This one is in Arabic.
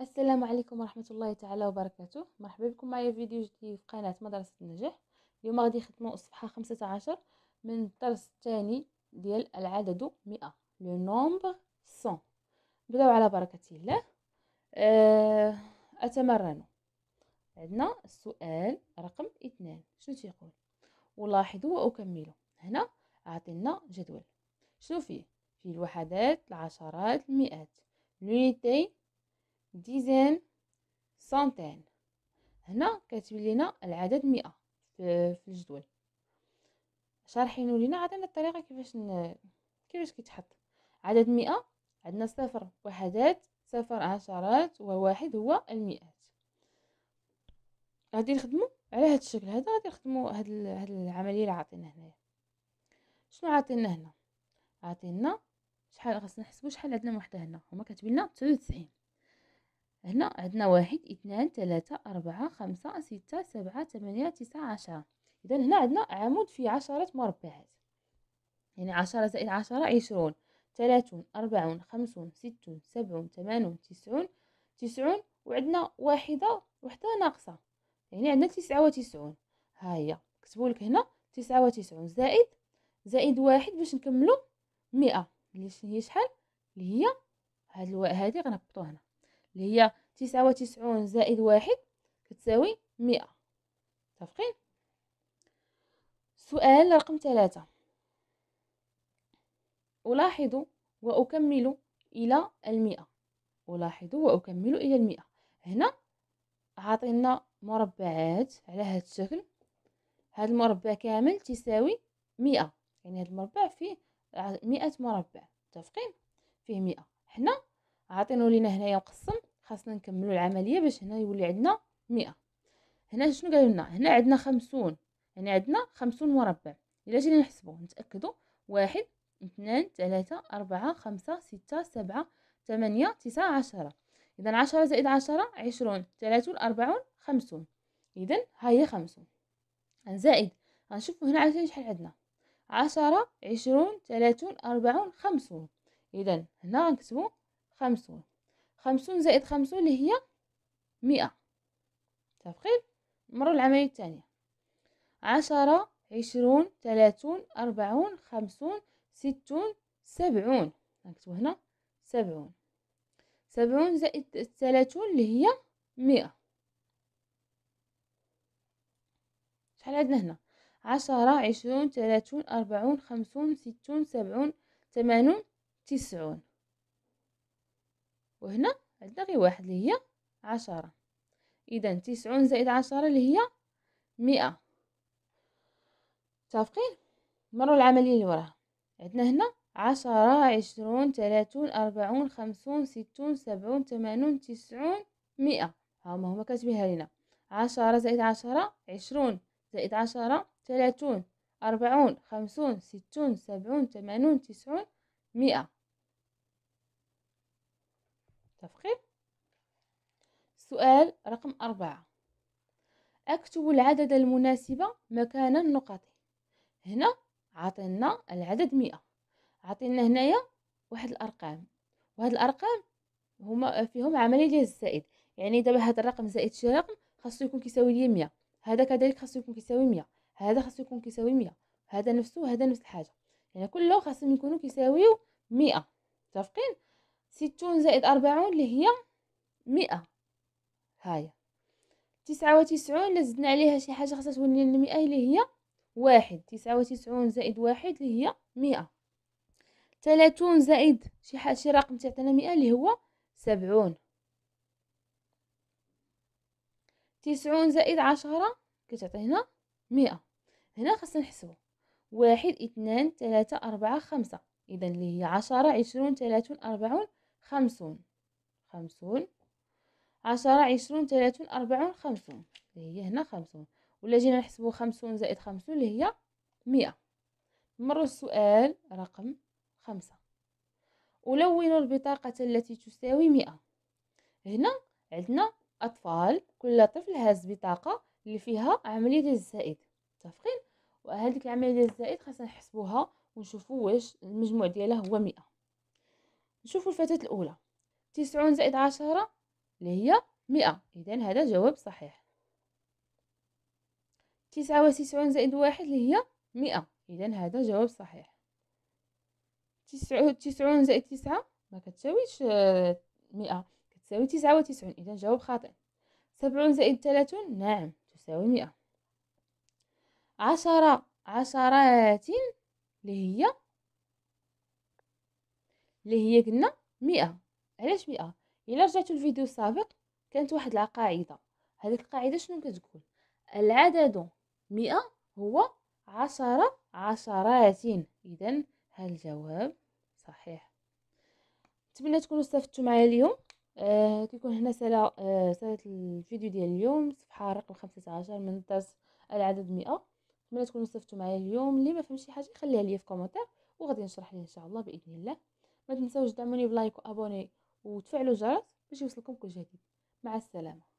السلام عليكم ورحمة الله تعالى وبركاته مرحبا بكم معايا في فيديو جديد في قناة مدرسة النجاح اليوم غادي نخدمو الصفحة خمسة عشر من الدرس الثاني ديال العدد مئة لو نومبر سون نبداو على بركة الله أه أتمرن عندنا السؤال رقم اثنان شنو تيقول ولاحظوا وأكملوا هنا عطينا جدول شنو فيه فيه الوحدات العشرات المئات لونيتي ديزين سنتين هنا كتبين العدد مئة في الجدول شارحينو لينا عطينا الطريقه كيفاش ن... كيفاش كيتحط عدد مئة عندنا صفر وحدات صفر عشرات وواحد هو المئات غادي نخدمو على هاد الشكل هذا غادي نخدمو هاد, ال... هاد العمليه اللي عاطينا هنايا شنو عاطينا هنا عاطينا شحال خاصنا نحسبو شحال عندنا وحده هنا هما كتبين لنا 99 هنا عندنا واحد اثنان ثلاثة أربعة خمسة ستة سبعة ثمانية تسعة عشرة إذا هنا عندنا عمود فيه عشرة مربعات يعني عشرة زائد عشرة عشرون ثلاثون أربعون خمسون ستون سبعون ثمانون تسعون تسعون وعندنا واحدة وحدة ناقصة يعني عندنا تسعة وتسعون هاهي كتبولك هنا تسعة وتسعون زائد زائد واحد باش نكملو مئة اللي هي شحال اللي هي هاد الوا هادي غنهبطو هنا اللي هي تسعة وتسعون زائد واحد كتساوي مئة متفقين سؤال رقم ثلاثة ألاحظ وأكمل إلى المئة ألاحظ وأكمل إلى المئة هنا عاطينا مربعات على هذا الشكل هذا المربع كامل تساوي مئة يعني هذا المربع فيه مئة مربع متفقين فيه مئة هنا عاطينو لينا هنايا مقسم خاصنا نكملو العمليه باش هنا يولي عندنا مئة هنا شنو قالوا لنا هنا عندنا خمسون يعني عندنا خمسون مربع الا جينا نحسبو نتاكدو واحد اثنان ثلاثة أربعة خمسة ستة سبعة ثمانية تسعة عشرة إذا عشرة زائد عشرة عشرون ثلاثون أربعون خمسون إذا هي خمسون زائد غنشوفو هنا عاوتاني شحال عندنا عشرة عشرون ثلاثون أربعون خمسون إذا هنا غنكتبو خمسون خمسون زائد خمسون اللي هي مئة متفقين مروا العملية الثانية عشرة عشرون ثلاثون أربعون خمسون ستون سبعون نكتبو هنا سبعون سبعون زائد ثلاثون اللي هي مئة شحال عندنا هنا عشرة عشرون ثلاثون أربعون خمسون ستون سبعون ثمانون تسعون وهنا عندنا غير واحد اللي هي عشرة اذا تسعون زائد عشرة اللي هي مئة متفقين مروا العملية اللي وراها عندنا هنا عشرة عشرون تلاتون أربعون خمسون ستون سبعون ثمانون تسعون مئة هما هما كاتبينها لينا عشرة زائد عشرة عشرون زائد عشرة تلاتون أربعون خمسون ستون سبعون ثمانون تسعون مئة متفقين سؤال رقم أربعة أكتب العدد المناسب مكان النقط هنا عطينا العدد مئة عطينا هنايا واحد الأرقام وهاد الأرقام هما فيهم عملية ديال الزائد يعني دابا هاد الرقم زائد شي رقم خاصو يكون كيساوي ليا مية هذا كذلك خاصو يكون كيساوي مية هذا خاصو يكون كيساوي مية هذا نفسه هذا نفس الحاجة يعني كلهم خاصهم يكونوا كيساويو مية متفقين ستون زائد أربعون اللي هي مئة هاي تسعة وتسعون لزدنا عليها شي حاجة خاصها تولي المئة اللي هي واحد تسعة وتسعون زائد واحد اللي هي مئة تلاتون زائد شي حاجة شي رقم تعطينا مئة اللي هو سبعون تسعون زائد عشرة كتعطينا مئة هنا خاصنا نحسبو واحد اثنان ثلاثة أربعة خمسة إذا اللي هي عشرة عشرون ثلاثون أربعون خمسون خمسون عشرة عشرون ثلاثون أربعون خمسون اللي هي هنا خمسون ولا جينا نحسبو خمسون زائد خمسون اللي هي مئة مر السؤال رقم خمسة ولونوا البطاقة التي تساوي مئة هنا عندنا أطفال كل طفل هاز بطاقة اللي فيها عملية ديال الزائد متفقين وهذيك العملية ديال الزائد خاصنا نحسبوها ونشوفو واش المجموع ديالها هو مئة نشوفوا الفتاة الأولى تسعون زائد عشرة اللي هي مئة إذا هذا جواب صحيح تسعة وتسعون زائد واحد اللي هي مئة إذا هذا جواب صحيح تسعة تسعون زائد تسعة ما كتساويش آه، مئة كتساوي تسعة وتسعون إذا جواب خاطئ سبعون زائد ثلاثون نعم تساوي مئة عشرة عشرات اللي هي اللي هي قلنا مئة علاش مئة الا رجعتو الفيديو السابق كانت واحد القاعده هذيك القاعده شنو كتقول العدد مئة هو عشرة عشرات اذا هذا الجواب صحيح نتمنى تكونوا استفدتوا معايا اليوم آه كيكون هنا سالة آه سالة الفيديو ديال اليوم صفحة رقم خمسة عشر من درس العدد مئة نتمنى تكونوا استفدتوا معايا اليوم اللي ما فهمش شي حاجة خليها لي في كومنتير وغادي نشرح ليه ان شاء الله باذن الله ما تنساوش دعموني بلايك وابوني وتفعلوا الجرس باش يوصلكم كل جديد مع السلامه